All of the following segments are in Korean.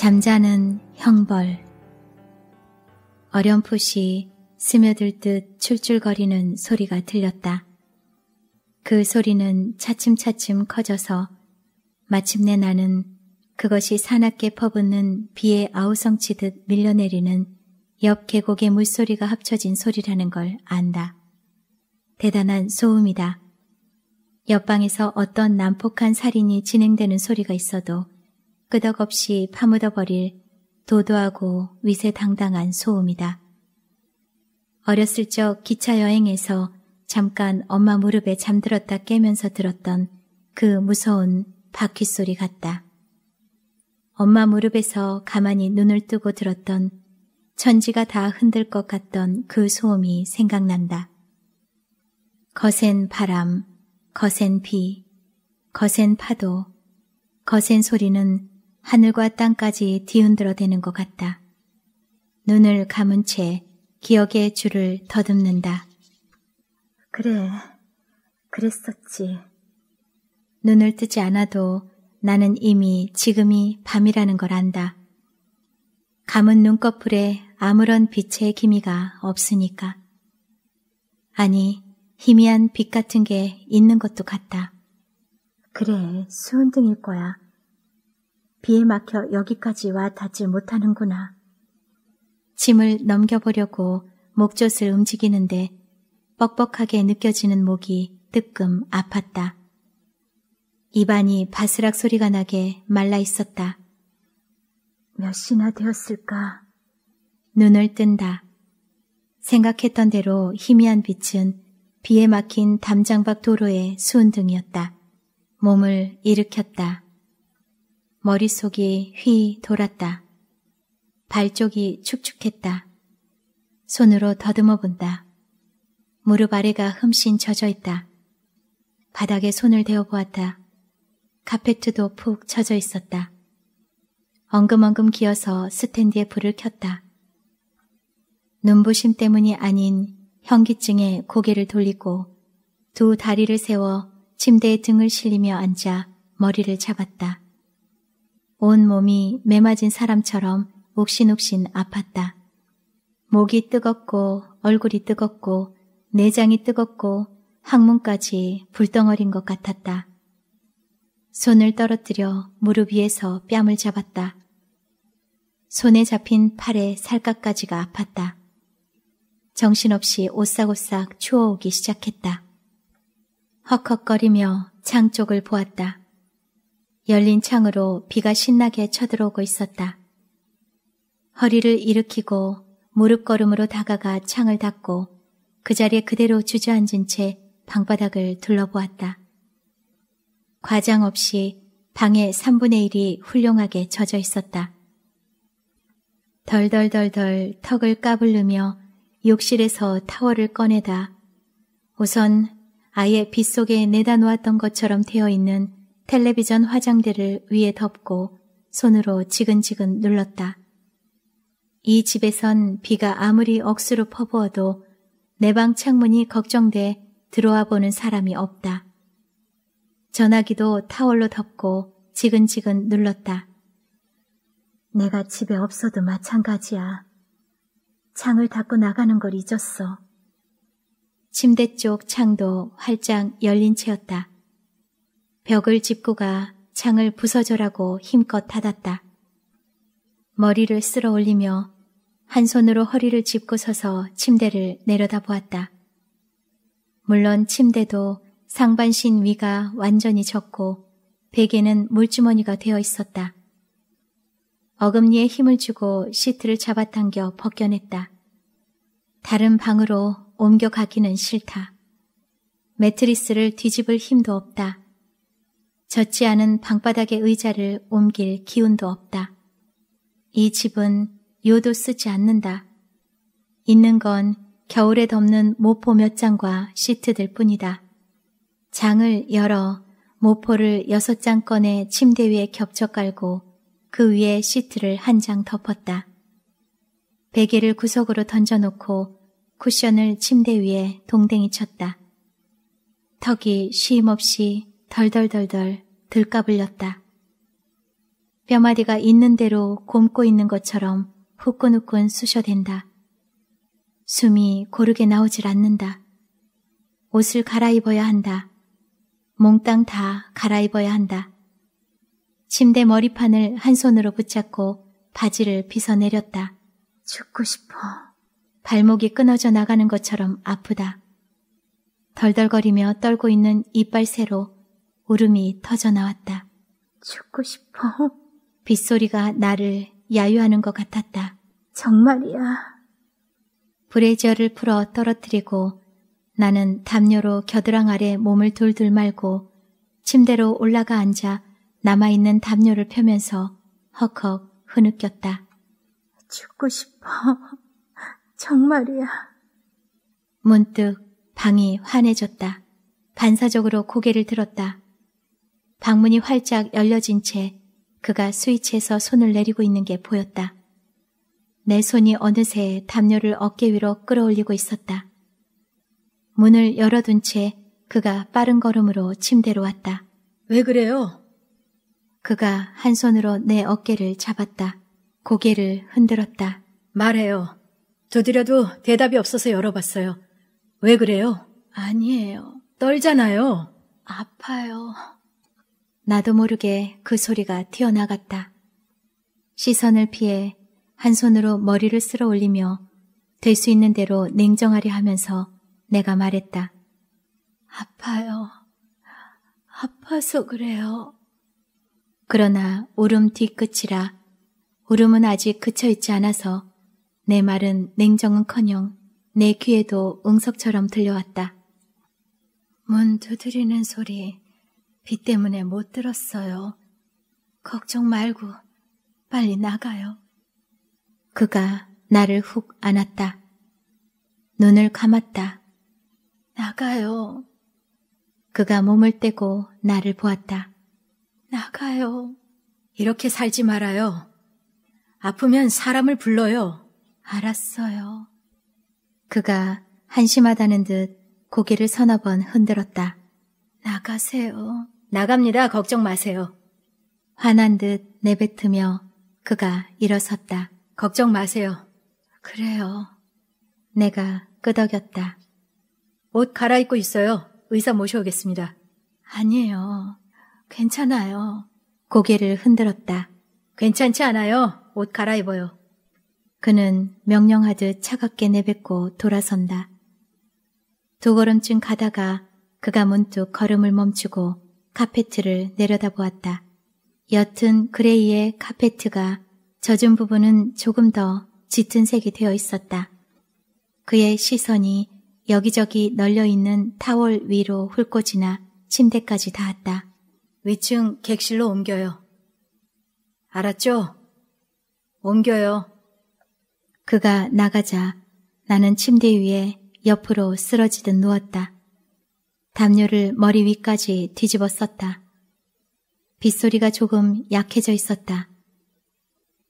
잠자는 형벌 어렴풋이 스며들 듯 출출거리는 소리가 들렸다. 그 소리는 차츰차츰 커져서 마침내 나는 그것이 사납게 퍼붓는 비의 아우성치듯 밀려내리는 옆 계곡의 물소리가 합쳐진 소리라는 걸 안다. 대단한 소음이다. 옆방에서 어떤 난폭한 살인이 진행되는 소리가 있어도 끄덕없이 파묻어버릴 도도하고 위세당당한 소음이다. 어렸을 적 기차 여행에서 잠깐 엄마 무릎에 잠들었다 깨면서 들었던 그 무서운 바퀴 소리 같다. 엄마 무릎에서 가만히 눈을 뜨고 들었던 천지가 다 흔들 것 같던 그 소음이 생각난다. 거센 바람, 거센 비, 거센 파도, 거센 소리는 하늘과 땅까지 뒤흔들어 대는 것 같다. 눈을 감은 채 기억의 줄을 더듬는다. 그래, 그랬었지. 눈을 뜨지 않아도 나는 이미 지금이 밤이라는 걸 안다. 감은 눈꺼풀에 아무런 빛의 기미가 없으니까. 아니, 희미한 빛 같은 게 있는 것도 같다. 그래, 수은등일 거야. 비에 막혀 여기까지 와 닿지 못하는구나. 짐을 넘겨보려고 목젖을 움직이는데 뻑뻑하게 느껴지는 목이 뜨끔 아팠다. 입안이 바스락 소리가 나게 말라 있었다. 몇 시나 되었을까? 눈을 뜬다. 생각했던 대로 희미한 빛은 비에 막힌 담장밖 도로의 수은등이었다. 몸을 일으켰다. 머릿속이 휘 돌았다. 발쪽이 축축했다. 손으로 더듬어 본다. 무릎 아래가 흠씬 젖어 있다. 바닥에 손을 대어 보았다. 카페트도 푹 젖어 있었다. 엉금엉금 기어서 스탠드에 불을 켰다. 눈부심 때문이 아닌 현기증에 고개를 돌리고 두 다리를 세워 침대에 등을 실리며 앉아 머리를 잡았다. 온몸이 매맞은 사람처럼 옥신옥신 아팠다. 목이 뜨겁고 얼굴이 뜨겁고 내장이 뜨겁고 항문까지 불덩어린 것 같았다. 손을 떨어뜨려 무릎 위에서 뺨을 잡았다. 손에 잡힌 팔의 살갗까지가 아팠다. 정신없이 오싹오싹 추워오기 시작했다. 헉헉거리며 창 쪽을 보았다. 열린 창으로 비가 신나게 쳐들어오고 있었다. 허리를 일으키고 무릎걸음으로 다가가 창을 닫고 그 자리에 그대로 주저앉은 채 방바닥을 둘러보았다. 과장 없이 방의 3분의 1이 훌륭하게 젖어 있었다. 덜덜덜덜 턱을 까불르며 욕실에서 타월을 꺼내다 우선 아예 빗속에 내다 놓았던 것처럼 되어 있는 텔레비전 화장대를 위에 덮고 손으로 지근지근 눌렀다. 이 집에선 비가 아무리 억수로 퍼부어도 내 방 창문이 걱정돼 들어와 보는 사람이 없다. 전화기도 타월로 덮고 지근지근 눌렀다. 내가 집에 없어도 마찬가지야. 창을 닫고 나가는 걸 잊었어. 침대 쪽 창도 활짝 열린 채였다. 벽을 짚고 가 창을 부서져라고 힘껏 닫았다. 머리를 쓸어 올리며 한 손으로 허리를 짚고 서서 침대를 내려다보았다. 물론 침대도 상반신 위가 완전히 젖고 베개는 물주머니가 되어 있었다. 어금니에 힘을 주고 시트를 잡아당겨 벗겨냈다. 다른 방으로 옮겨가기는 싫다. 매트리스를 뒤집을 힘도 없다. 젖지 않은 방바닥의 의자를 옮길 기운도 없다. 이 집은 요도 쓰지 않는다. 있는 건 겨울에 덮는 모포 몇 장과 시트들 뿐이다. 장을 열어 모포를 여섯 장 꺼내 침대 위에 겹쳐 깔고 그 위에 시트를 한 장 덮었다. 베개를 구석으로 던져놓고 쿠션을 침대 위에 동댕이 쳤다. 턱이 쉼없이 덜덜덜덜 들까불렸다. 뼈마디가 있는 대로 곰고 있는 것처럼 후끈후끈 쑤셔댄다. 숨이 고르게 나오질 않는다. 옷을 갈아입어야 한다. 몽땅 다 갈아입어야 한다. 침대 머리판을 한 손으로 붙잡고 바지를 빗어내렸다. 죽고 싶어. 발목이 끊어져 나가는 것처럼 아프다. 덜덜거리며 떨고 있는 이빨새로 울음이 터져나왔다. 죽고 싶어. 빗소리가 나를 야유하는 것 같았다. 정말이야. 브레이저를 풀어 떨어뜨리고 나는 담요로 겨드랑 아래 몸을 돌돌 말고 침대로 올라가 앉아 남아있는 담요를 펴면서 헉헉 흐느꼈다. 죽고 싶어. 정말이야. 문득 방이 환해졌다. 반사적으로 고개를 들었다. 방문이 활짝 열려진 채 그가 스위치에서 손을 내리고 있는 게 보였다. 내 손이 어느새 담요를 어깨 위로 끌어올리고 있었다. 문을 열어둔 채 그가 빠른 걸음으로 침대로 왔다. 왜 그래요? 그가 한 손으로 내 어깨를 잡았다. 고개를 흔들었다. 말해요. 두드려도 대답이 없어서 열어봤어요. 왜 그래요? 아니에요. 떨잖아요. 아파요. 나도 모르게 그 소리가 튀어나갔다. 시선을 피해 한 손으로 머리를 쓸어 올리며 될 수 있는 대로 냉정하려 하면서 내가 말했다. 아파요. 아파서 그래요. 그러나 울음 뒤끝이라 울음은 아직 그쳐있지 않아서 내 말은 냉정은커녕 내 귀에도 응석처럼 들려왔다. 문 두드리는 소리 비 때문에 못 들었어요. 걱정 말고 빨리 나가요. 그가 나를 훅 안았다. 눈을 감았다. 나가요. 그가 몸을 떼고 나를 보았다. 나가요. 이렇게 살지 말아요. 아프면 사람을 불러요. 알았어요. 그가 한심하다는 듯 고개를 서너 번 흔들었다. 나가세요. 나갑니다. 걱정 마세요. 화난 듯 내뱉으며 그가 일어섰다. 걱정 마세요. 그래요. 내가 끄덕였다. 옷 갈아입고 있어요. 의사 모셔오겠습니다. 아니에요. 괜찮아요. 고개를 흔들었다. 괜찮지 않아요. 옷 갈아입어요. 그는 명령하듯 차갑게 내뱉고 돌아선다. 두 걸음쯤 가다가 그가 문득 걸음을 멈추고 카페트를 내려다보았다. 옅은 그레이의 카페트가 젖은 부분은 조금 더 짙은 색이 되어 있었다. 그의 시선이 여기저기 널려있는 타월 위로 훑고 지나 침대까지 닿았다. 위층 객실로 옮겨요. 알았죠? 옮겨요. 그가 나가자 나는 침대 위에 옆으로 쓰러지듯 누웠다. 담요를 머리 위까지 뒤집어 썼다. 빗소리가 조금 약해져 있었다.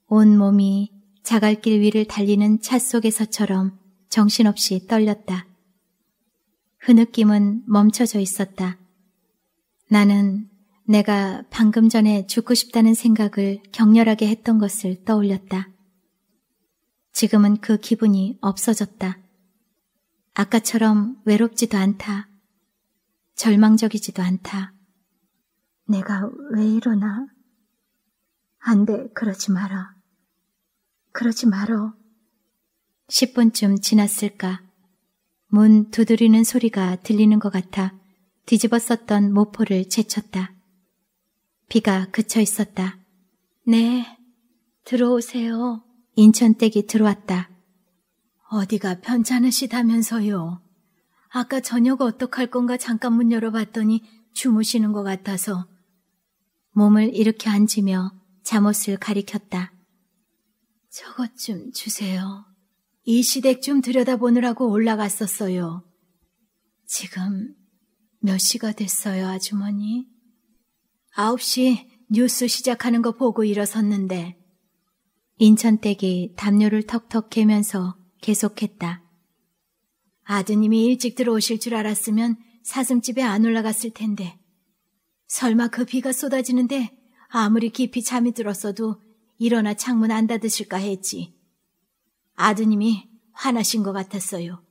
온 몸이 자갈길 위를 달리는 차 속에서처럼 정신없이 떨렸다. 흐느낌은 그 멈춰져 있었다. 나는 내가 방금 전에 죽고 싶다는 생각을 격렬하게 했던 것을 떠올렸다. 지금은 그 기분이 없어졌다. 아까처럼 외롭지도 않다. 절망적이지도 않다. 내가 왜 이러나? 안 돼, 그러지 마라. 그러지 마라. 10분쯤 지났을까? 문 두드리는 소리가 들리는 것 같아 뒤집어 썼던 모포를 제쳤다. 비가 그쳐 있었다. 네, 들어오세요. 인천댁이 들어왔다. 어디가 편찮으시다면서요? 아까 저녁 어떡할 건가 잠깐 문 열어봤더니 주무시는 것 같아서 몸을 이렇게 앉으며 잠옷을 가리켰다. 저것 좀 주세요. 이 시댁 좀 들여다보느라고 올라갔었어요. 지금 몇 시가 됐어요, 아주머니? 9시 뉴스 시작하는 거 보고 일어섰는데. 인천댁이 담요를 턱턱 개면서 계속했다. 아드님이 일찍 들어오실 줄 알았으면 사슴집에 안 올라갔을 텐데. 설마 그 비가 쏟아지는데 아무리 깊이 잠이 들었어도 일어나 창문 안 닫으실까 했지. 아드님이 화나신 것 같았어요.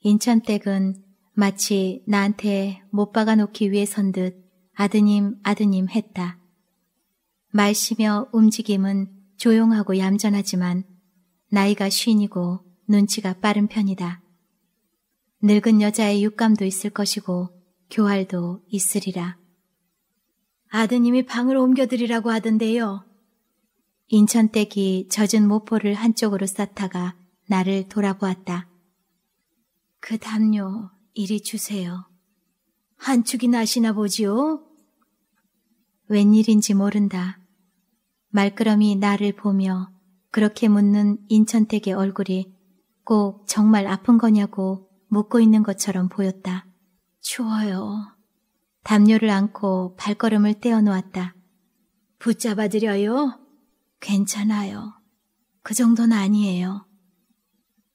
인천댁은 마치 나한테 못 박아놓기 위해 선 듯 아드님, 아드님 했다. 말씨며 움직임은 조용하고 얌전하지만 나이가 쉰이고 눈치가 빠른 편이다. 늙은 여자의 육감도 있을 것이고 교활도 있으리라. 아드님이 방으로 옮겨드리라고 하던데요. 인천댁이 젖은 모포를 한쪽으로 쌓다가 나를 돌아보았다. 그 담요 이리 주세요. 한 축이 나시나 보지요? 웬일인지 모른다. 말끄러미 나를 보며 그렇게 묻는 인천댁의 얼굴이 꼭 정말 아픈 거냐고 묻고 있는 것처럼 보였다. 추워요. 담요를 안고 발걸음을 떼어놓았다. 붙잡아드려요? 괜찮아요. 그 정도는 아니에요.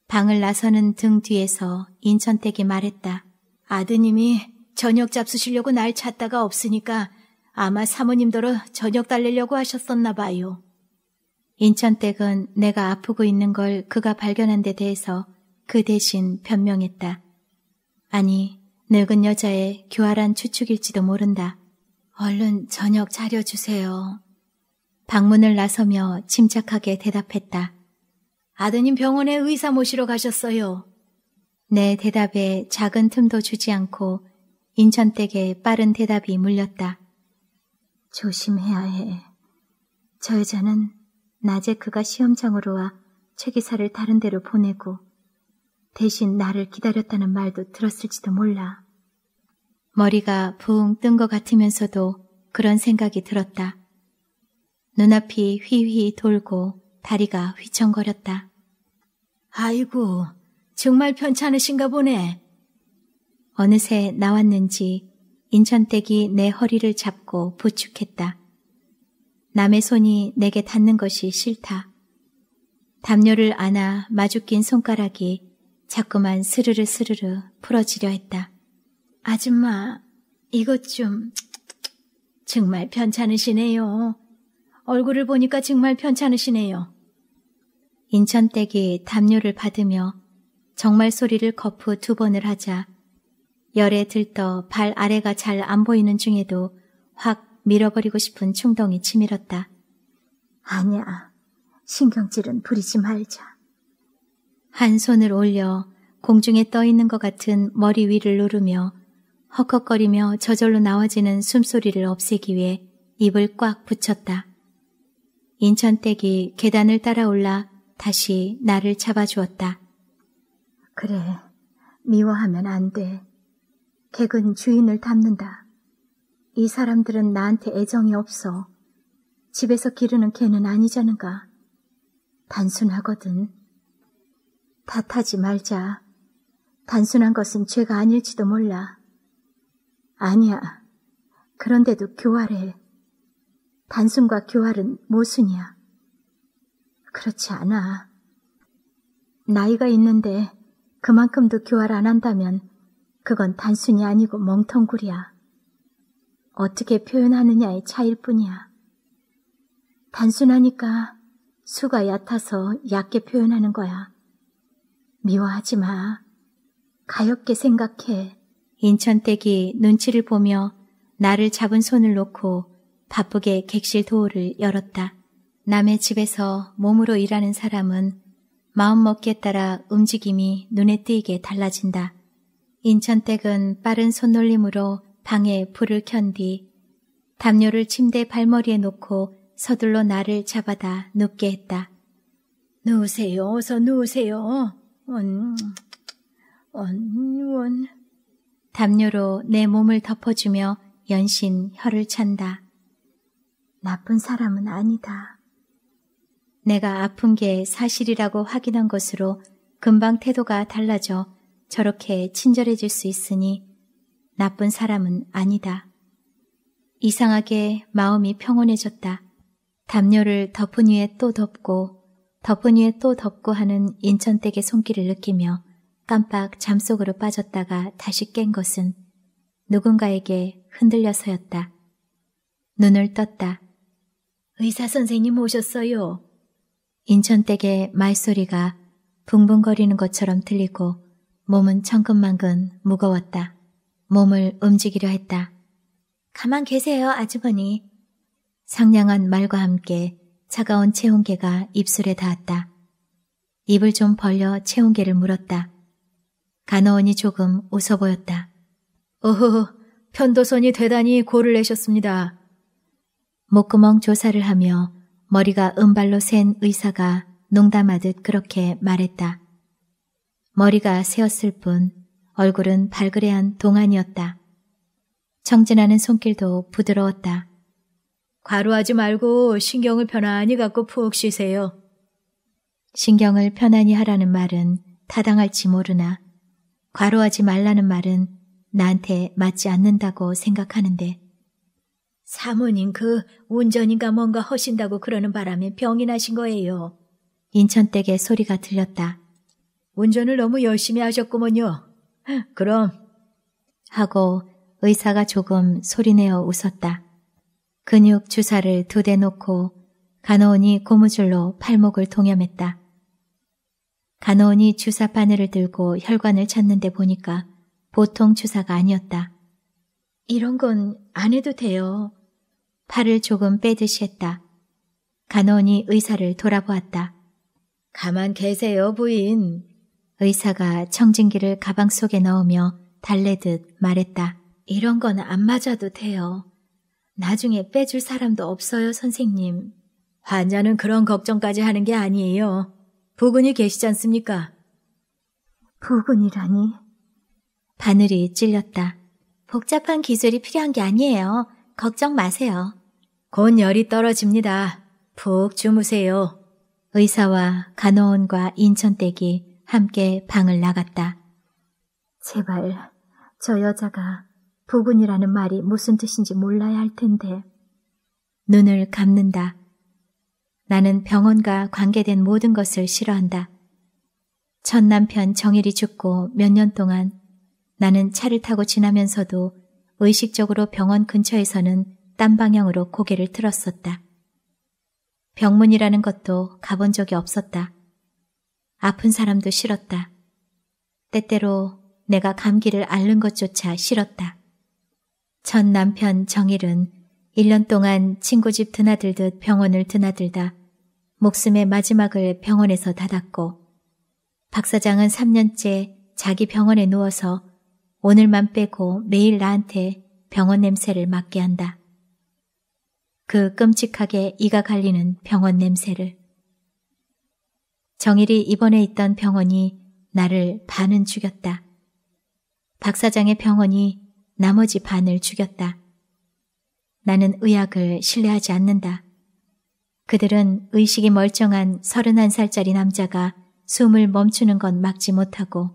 방을 나서는 등 뒤에서 인천댁이 말했다. 아드님이 저녁 잡수시려고 날 찾다가 없으니까 아마 사모님더러 저녁 달래려고 하셨었나 봐요. 인천댁은 내가 아프고 있는 걸 그가 발견한 데 대해서 그 대신 변명했다. 아니, 늙은 여자의 교활한 추측일지도 모른다. 얼른 저녁 차려주세요. 방문을 나서며 침착하게 대답했다. 아드님 병원에 의사 모시러 가셨어요. 내 대답에 작은 틈도 주지 않고 인천댁에 빠른 대답이 물렸다. 조심해야 해. 저 여자는 낮에 그가 시험장으로 와 최기사를 다른 데로 보내고 대신 나를 기다렸다는 말도 들었을지도 몰라. 머리가 붕 뜬 것 같으면서도 그런 생각이 들었다. 눈앞이 휘휘 돌고 다리가 휘청거렸다. 아이고, 정말 편찮으신가 보네. 어느새 나왔는지 인천댁이 내 허리를 잡고 부축했다. 남의 손이 내게 닿는 것이 싫다. 담요를 안아 마주낀 손가락이 자꾸만 스르르 스르르 풀어지려 했다. 아줌마, 이것 좀 정말 편찮으시네요. 얼굴을 보니까 정말 편찮으시네요. 인천댁이 담요를 받으며 정말 소리를 거푸 두 번을 하자 열에 들떠 발 아래가 잘 안 보이는 중에도 확 밀어버리고 싶은 충동이 치밀었다. 아니야, 신경질은 부리지 말자. 한 손을 올려 공중에 떠 있는 것 같은 머리 위를 누르며 헉헉거리며 저절로 나와지는 숨소리를 없애기 위해 입을 꽉 붙였다. 인천댁이 계단을 따라 올라 다시 나를 잡아주었다. 그래, 미워하면 안 돼. 객은 주인을 닮는다. 이 사람들은 나한테 애정이 없어. 집에서 기르는 개는 아니잖은가. 단순하거든. 탓하지 말자. 단순한 것은 죄가 아닐지도 몰라. 아니야. 그런데도 교활해. 단순과 교활은 모순이야. 그렇지 않아. 나이가 있는데 그만큼도 교활 안 한다면 그건 단순이 아니고 멍텅구리야. 어떻게 표현하느냐의 차일 뿐이야. 단순하니까 수가 얕아서 얕게 표현하는 거야. 미워하지 마. 가엾게 생각해. 인천댁이 눈치를 보며 나를 잡은 손을 놓고 바쁘게 객실 도어를 열었다. 남의 집에서 몸으로 일하는 사람은 마음먹기에 따라 움직임이 눈에 띄게 달라진다. 인천댁은 빠른 손놀림으로 방에 불을 켠 뒤 담요를 침대 발머리에 놓고 서둘러 나를 잡아다 눕게 했다. 누우세요, 어서 누우세요. 원, 원, 원. 담요로 내 몸을 덮어주며 연신 혀를 찬다. 나쁜 사람은 아니다. 내가 아픈 게 사실이라고 확인한 것으로 금방 태도가 달라져 저렇게 친절해질 수 있으니 나쁜 사람은 아니다. 이상하게 마음이 평온해졌다. 담요를 덮은 위에 또 덮고 덮은 위에 또 덮고 하는 인천댁의 손길을 느끼며 깜빡 잠속으로 빠졌다가 다시 깬 것은 누군가에게 흔들려서였다. 눈을 떴다. 의사 선생님 오셨어요. 인천댁의 말소리가 붕붕거리는 것처럼 들리고 몸은 천근만근 무거웠다. 몸을 움직이려 했다. 가만 계세요, 아주머니. 상냥한 말과 함께 차가운 채온개가 입술에 닿았다. 입을 좀 벌려 채온개를 물었다. 간호원이 조금 웃어 보였다. 어허, 편도선이 대단히 고를 내셨습니다. 목구멍 조사를 하며 머리가 은발로 센 의사가 농담하듯 그렇게 말했다. 머리가 새었을 뿐 얼굴은 발그레한 동안이었다. 청진하는 손길도 부드러웠다. 과로하지 말고 신경을 편안히 갖고 푹 쉬세요. 신경을 편안히 하라는 말은 타당할지 모르나 과로하지 말라는 말은 나한테 맞지 않는다고 생각하는데 사모님 그 운전인가 뭔가 허신다고 그러는 바람에 병이 나신 거예요. 인천댁에 소리가 들렸다. 운전을 너무 열심히 하셨구먼요. 그럼 하고 의사가 조금 소리내어 웃었다. 근육 주사를 두 대 놓고 간호원이 고무줄로 팔목을 동염했다. 간호원이 주사 바늘을 들고 혈관을 찾는데 보니까 보통 주사가 아니었다. 이런 건 안 해도 돼요. 팔을 조금 빼듯이 했다. 간호원이 의사를 돌아보았다. 가만 계세요, 부인. 의사가 청진기를 가방 속에 넣으며 달래듯 말했다. 이런 건 안 맞아도 돼요. 나중에 빼줄 사람도 없어요, 선생님. 환자는 그런 걱정까지 하는 게 아니에요. 부군이 계시지 않습니까? 부군이라니. 바늘이 찔렸다. 복잡한 기술이 필요한 게 아니에요. 걱정 마세요. 곧 열이 떨어집니다. 푹 주무세요. 의사와 간호원과 인천댁이 함께 방을 나갔다. 제발, 저 여자가 부근이라는 말이 무슨 뜻인지 몰라야 할 텐데. 눈을 감는다. 나는 병원과 관계된 모든 것을 싫어한다. 첫 남편 정일이 죽고 몇 년 동안 나는 차를 타고 지나면서도 의식적으로 병원 근처에서는 딴 방향으로 고개를 틀었었다. 병문이라는 것도 가본 적이 없었다. 아픈 사람도 싫었다. 때때로 내가 감기를 앓는 것조차 싫었다. 전 남편 정일은 1년 동안 친구 집 드나들듯 병원을 드나들다 목숨의 마지막을 병원에서 닫았고 박 사장은 3년째 자기 병원에 누워서 오늘만 빼고 매일 나한테 병원 냄새를 맡게 한다. 그 끔찍하게 이가 갈리는 병원 냄새를. 정일이 입원해 있던 병원이 나를 반은 죽였다. 박 사장의 병원이 나머지 반을 죽였다. 나는 의학을 신뢰하지 않는다. 그들은 의식이 멀쩡한 31살짜리 남자가 숨을 멈추는 건 막지 못하고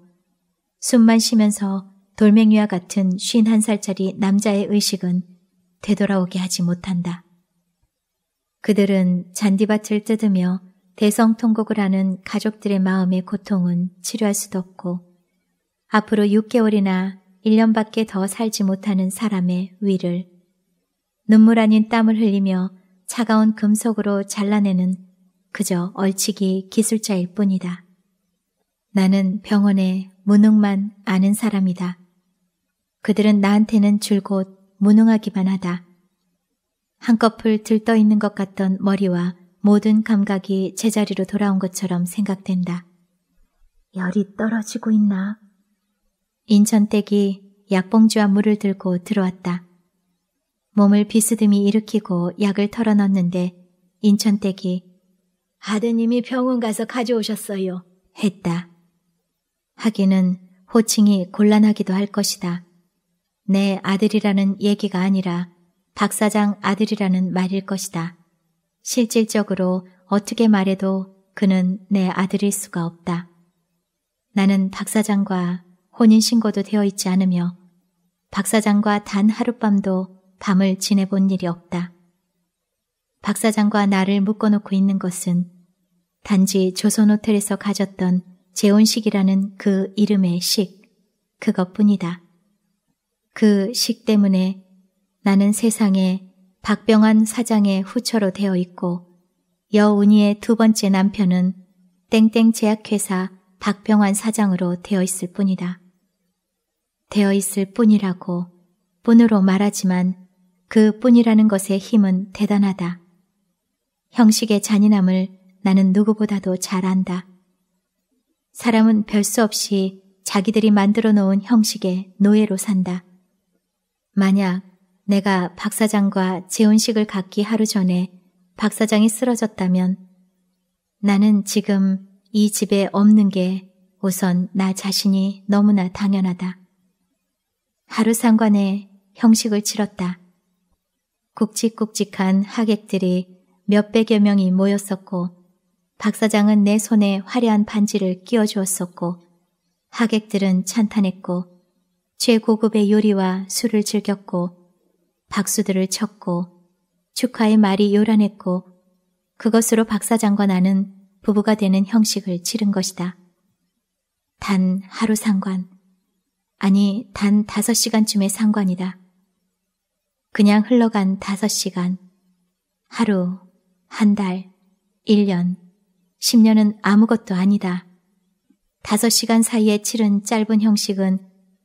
숨만 쉬면서 돌멩이와 같은 51살짜리 남자의 의식은 되돌아오게 하지 못한다. 그들은 잔디밭을 뜯으며 대성통곡을 하는 가족들의 마음의 고통은 치료할 수도 없고 앞으로 6개월이나 1년밖에 더 살지 못하는 사람의 위를 눈물 아닌 땀을 흘리며 차가운 금속으로 잘라내는 그저 얼치기 기술자일 뿐이다. 나는 병원의 무능만 아는 사람이다. 그들은 나한테는 줄곧 무능하기만 하다. 한꺼풀 들떠 있는 것 같던 머리와 모든 감각이 제자리로 돌아온 것처럼 생각된다. 열이 떨어지고 있나? 인천댁이 약봉주와 물을 들고 들어왔다. 몸을 비스듬히 일으키고 약을 털어넣는데 인천댁이 아드님이 병원 가서 가져오셨어요. 했다. 하기는 호칭이 곤란하기도 할 것이다. 내 아들이라는 얘기가 아니라 박 사장 아들이라는 말일 것이다. 실질적으로 어떻게 말해도 그는 내 아들일 수가 없다. 나는 박 사장과 혼인신고도 되어 있지 않으며 박 사장과 단 하룻밤도 밤을 지내본 일이 없다. 박 사장과 나를 묶어놓고 있는 것은 단지 조선호텔에서 가졌던 재혼식이라는 그 이름의 식, 그것뿐이다. 그 식 때문에 나는 세상에 박병환 사장의 후처로 되어 있고 여운이의 두 번째 남편은 땡땡 제약회사 박병환 사장으로 되어 있을 뿐이다. 되어 있을 뿐이라고 뿐으로 말하지만 그 뿐이라는 것의 힘은 대단하다. 형식의 잔인함을 나는 누구보다도 잘 안다. 사람은 별 수 없이 자기들이 만들어 놓은 형식의 노예로 산다. 만약 내가 박사장과 재혼식을 갖기 하루 전에 박사장이 쓰러졌다면 나는 지금 이 집에 없는 게 우선 나 자신이 너무나 당연하다. 하루 상관에 형식을 치렀다. 굵직굵직한 하객들이 몇백여 명이 모였었고 박 사장은 내 손에 화려한 반지를 끼워주었었고 하객들은 찬탄했고 최고급의 요리와 술을 즐겼고 박수들을 쳤고 축하의 말이 요란했고 그것으로 박 사장과 나는 부부가 되는 형식을 치른 것이다. 단 하루 상관 아니 단 다섯 시간쯤의 상관이다. 그냥 흘러간 다섯 시간. 하루, 한 달, 1년, 10년은 아무것도 아니다. 다섯 시간 사이에 치른 짧은 형식은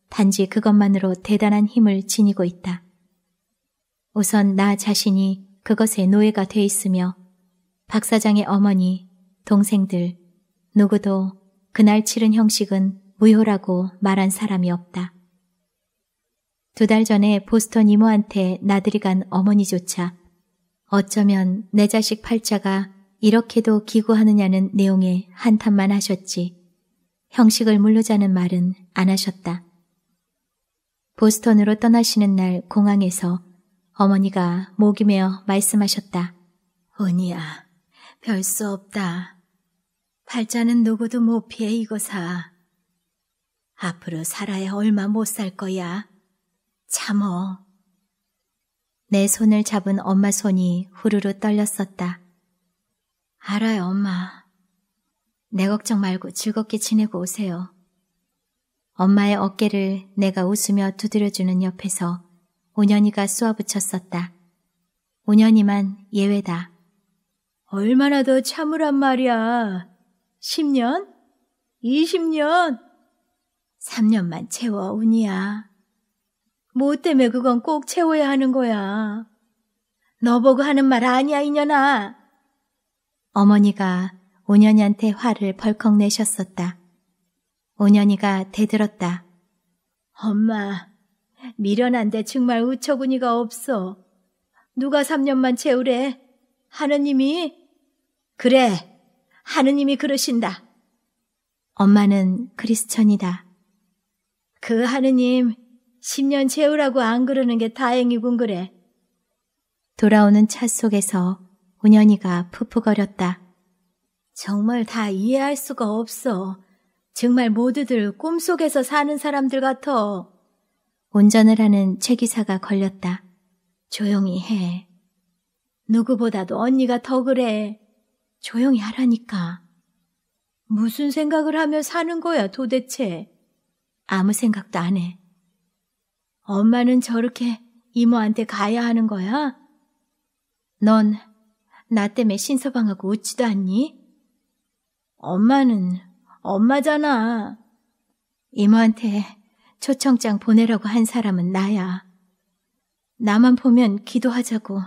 단지 그것만으로 대단한 힘을 지니고 있다. 우선 나 자신이 그것의 노예가 돼 있으며 박 사장의 어머니, 동생들, 누구도 그날 치른 형식은 무효라고 말한 사람이 없다. 두 달 전에 보스턴 이모한테 나들이 간 어머니조차 어쩌면 내 자식 팔자가 이렇게도 기구하느냐는 내용의 한탄만 하셨지 형식을 물르자는 말은 안 하셨다. 보스턴으로 떠나시는 날 공항에서 어머니가 목이며 말씀하셨다. 언니야, 별 수 없다. 팔자는 누구도 못 피해 이거 사. 앞으로 살아야 얼마 못 살 거야. 참어. 내 손을 잡은 엄마 손이 후루루 떨렸었다. 알아요, 엄마. 내 걱정 말고 즐겁게 지내고 오세요. 엄마의 어깨를 내가 웃으며 두드려주는 옆에서 오년이가 쏘아붙였었다. 오년이만 예외다. 얼마나 더 참으란 말이야. 10년? 20년? 3년만 채워, 운이야. 뭐 때문에 그건 꼭 채워야 하는 거야. 너보고 하는 말 아니야, 이년아. 어머니가 오년이한테 화를 벌컥 내셨었다. 오년이가 대들었다. 엄마, 미련한데 정말 우처구니가 없어. 누가 3년만 채우래? 하느님이? 그래, 하느님이 그러신다. 엄마는 크리스천이다. 그 하느님 10년 채우라고 안 그러는 게 다행이군 그래. 돌아오는 차 속에서 은연이가 푸푸거렸다. 정말 다 이해할 수가 없어. 정말 모두들 꿈속에서 사는 사람들 같아. 운전을 하는 최 기사가 걸렸다. 조용히 해. 누구보다도 언니가 더 그래. 조용히 하라니까. 무슨 생각을 하며 사는 거야 도대체. 아무 생각도 안 해. 엄마는 저렇게 이모한테 가야 하는 거야? 넌 나 때문에 신서방하고 웃지도 않니? 엄마는 엄마잖아. 이모한테 초청장 보내라고 한 사람은 나야. 나만 보면 기도하자고.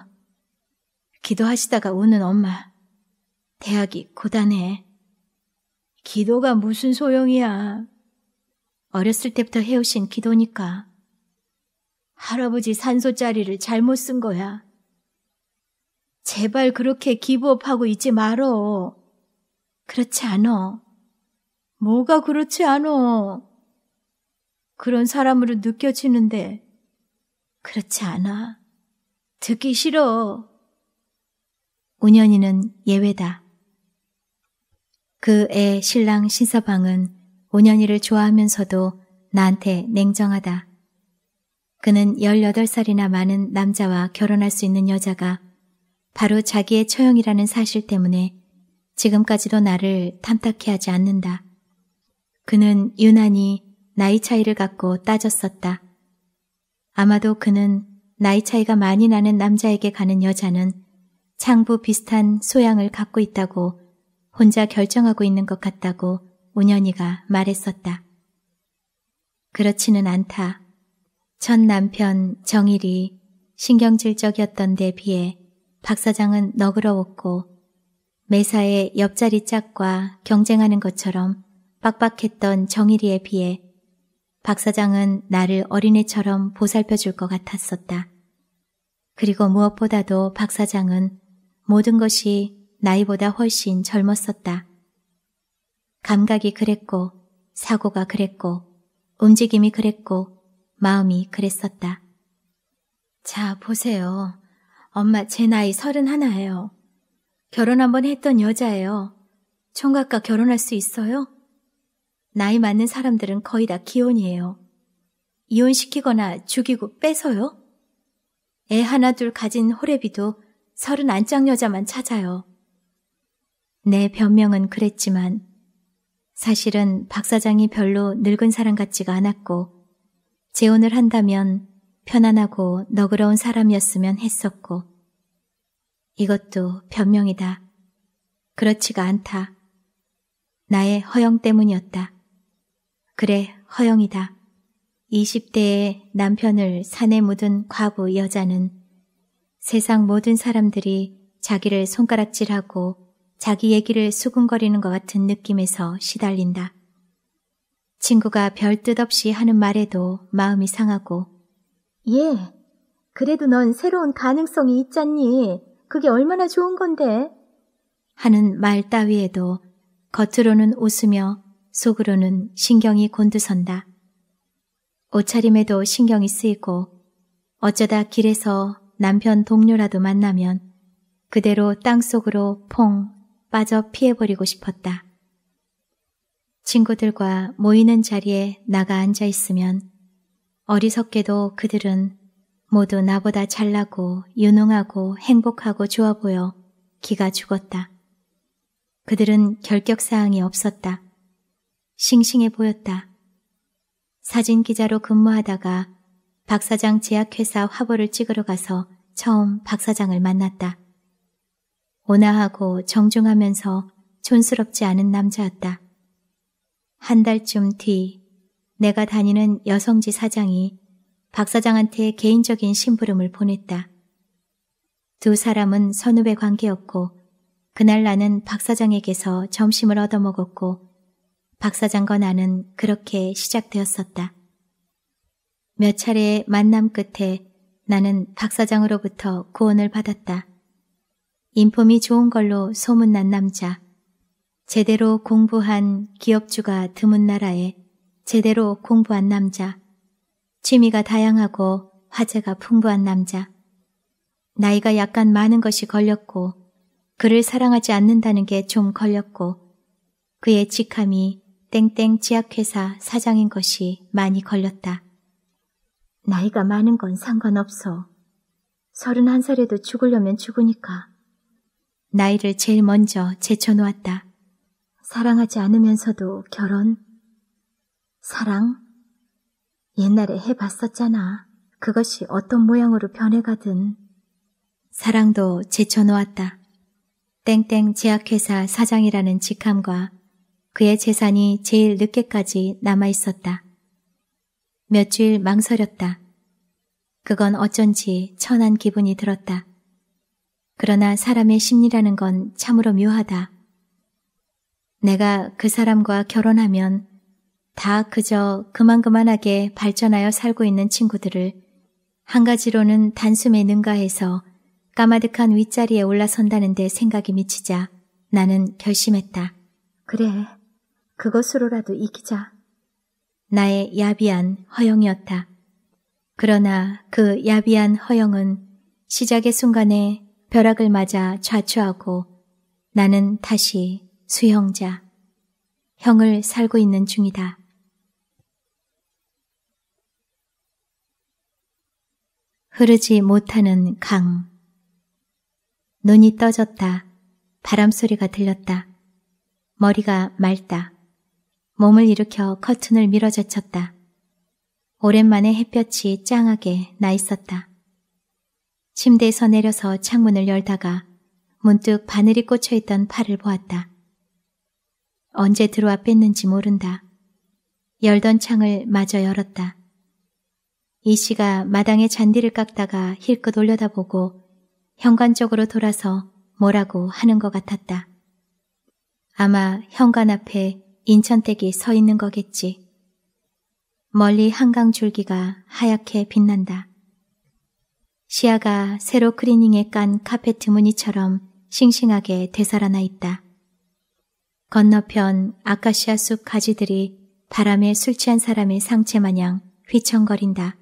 기도하시다가 우는 엄마. 대학이 고단해. 기도가 무슨 소용이야. 어렸을 때부터 해오신 기도니까. 할아버지 산소짜리를 잘못 쓴 거야. 제발 그렇게 기부업하고 있지 말어. 그렇지 않어. 뭐가 그렇지 않어. 그런 사람으로 느껴지는데 그렇지 않아. 듣기 싫어. 운현이는 예외다. 그 애 신랑 신서방은 오년이를 좋아하면서도 나한테 냉정하다. 그는 18살이나 많은 남자와 결혼할 수 있는 여자가 바로 자기의 처형이라는 사실 때문에 지금까지도 나를 탐탁해 하지 않는다. 그는 유난히 나이 차이를 갖고 따졌었다. 아마도 그는 나이 차이가 많이 나는 남자에게 가는 여자는 창부 비슷한 소양을 갖고 있다고 혼자 결정하고 있는 것 같다고 운현이가 말했었다. 그렇지는 않다. 전 남편 정일이 신경질적이었던데 비해 박 사장은 너그러웠고 매사에 옆자리 짝과 경쟁하는 것처럼 빡빡했던 정일이에 비해 박 사장은 나를 어린애처럼 보살펴 줄 것 같았었다. 그리고 무엇보다도 박 사장은 모든 것이 나이보다 훨씬 젊었었다. 감각이 그랬고 사고가 그랬고 움직임이 그랬고 마음이 그랬었다. 자, 보세요. 엄마 제 나이 서른 하나예요. 결혼 한 번 했던 여자예요. 총각과 결혼할 수 있어요? 나이 맞는 사람들은 거의 다 기혼이에요. 이혼시키거나 죽이고 뺏어요? 애 하나 둘 가진 호래비도 서른 안짝 여자만 찾아요. 내 변명은 그랬지만 사실은 박 사장이 별로 늙은 사람 같지가 않았고 재혼을 한다면 편안하고 너그러운 사람이었으면 했었고 이것도 변명이다. 그렇지가 않다. 나의 허영 때문이었다. 그래, 허영이다. 20대의 남편을 산에 묻은 과부 여자는 세상 모든 사람들이 자기를 손가락질하고 자기 얘기를 수근거리는것 같은 느낌에서 시달린다. 친구가 별 뜻 없이 하는 말에도 마음이 상하고 예, 그래도 넌 새로운 가능성이 있잖니. 그게 얼마나 좋은 건데. 하는 말 따위에도 겉으로는 웃으며 속으로는 신경이 곤두선다. 옷차림에도 신경이 쓰이고 어쩌다 길에서 남편 동료라도 만나면 그대로 땅속으로 퐁 빠져 피해버리고 싶었다. 친구들과 모이는 자리에 나가 앉아 있으면 어리석게도 그들은 모두 나보다 잘나고 유능하고 행복하고 좋아 보여 기가 죽었다. 그들은 결격사항이 없었다. 싱싱해 보였다. 사진기자로 근무하다가 박사장 제약회사 화보를 찍으러 가서 처음 박사장을 만났다. 온화하고 정중하면서 촌스럽지 않은 남자였다. 한 달쯤 뒤 내가 다니는 여성지 사장이 박 사장한테 개인적인 심부름을 보냈다. 두 사람은 선후배 관계였고 그날 나는 박 사장에게서 점심을 얻어먹었고 박 사장과 나는 그렇게 시작되었었다. 몇 차례의 만남 끝에 나는 박 사장으로부터 구원을 받았다. 인품이 좋은 걸로 소문난 남자, 제대로 공부한 기업주가 드문 나라에 제대로 공부한 남자, 취미가 다양하고 화제가 풍부한 남자, 나이가 약간 많은 것이 걸렸고 그를 사랑하지 않는다는 게 좀 걸렸고 그의 직함이 땡땡 지약회사 사장인 것이 많이 걸렸다. 나이가 많은 건 상관없어. 서른한 살에도 죽으려면 죽으니까. 나이를 제일 먼저 제쳐놓았다. 사랑하지 않으면서도 결혼? 사랑? 옛날에 해봤었잖아. 그것이 어떤 모양으로 변해가든. 사랑도 제쳐놓았다. 땡땡 제약회사 사장이라는 직함과 그의 재산이 제일 늦게까지 남아있었다. 몇 주일 망설였다. 그건 어쩐지 천한 기분이 들었다. 그러나 사람의 심리라는 건 참으로 묘하다. 내가 그 사람과 결혼하면 다 그저 그만그만하게 발전하여 살고 있는 친구들을 한 가지로는 단숨에 능가해서 까마득한 윗자리에 올라선다는데 생각이 미치자 나는 결심했다. 그래, 그것으로라도 이기자. 나의 야비한 허영이었다. 그러나 그 야비한 허영은 시작의 순간에 벼락을 맞아 좌초하고 나는 다시 수형자, 형을 살고 있는 중이다. 흐르지 못하는 강. 눈이 떠졌다. 바람소리가 들렸다. 머리가 맑다. 몸을 일으켜 커튼을 밀어 젖혔다 오랜만에 햇볕이 짱하게 나 있었다. 침대에서 내려서 창문을 열다가 문득 바늘이 꽂혀 있던 팔을 보았다. 언제 들어와 뺐는지 모른다. 열던 창을 마저 열었다. 이 씨가 마당에 잔디를 깎다가 힐끗 올려다보고 현관 쪽으로 돌아서 뭐라고 하는 것 같았다. 아마 현관 앞에 인천댁이 서 있는 거겠지. 멀리 한강 줄기가 하얗게 빛난다. 시야가 새로 크리닝에깐 카페트 무늬처럼 싱싱하게 되살아나 있다. 건너편 아카시아 숲 가지들이 바람에 술 취한 사람의 상체 마냥 휘청거린다.